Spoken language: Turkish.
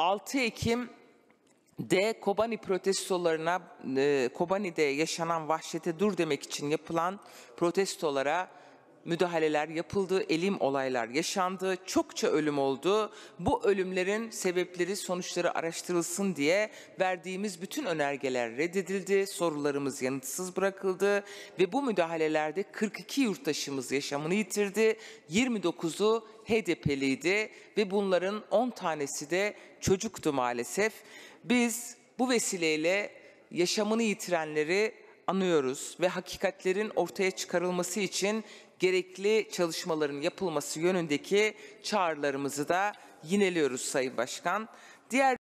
6 Ekim D. Kobani protestolarına, e, Kobani'de yaşanan vahşete dur demek için yapılan protestolara müdahaleler yapıldı, elim olaylar yaşandı, çokça ölüm oldu. Bu ölümlerin sebepleri, sonuçları araştırılsın diye verdiğimiz bütün önergeler reddedildi, sorularımız yanıtsız bırakıldı ve bu müdahalelerde 42 yurttaşımız yaşamını yitirdi. 29'u HDP'liydi ve bunların 10 tanesi de çocuktu maalesef. Biz bu vesileyle yaşamını yitirenleri anıyoruz ve hakikatlerin ortaya çıkarılması için gerekli çalışmaların yapılması yönündeki çağrılarımızı da yineliyoruz Sayın Başkan. Diğer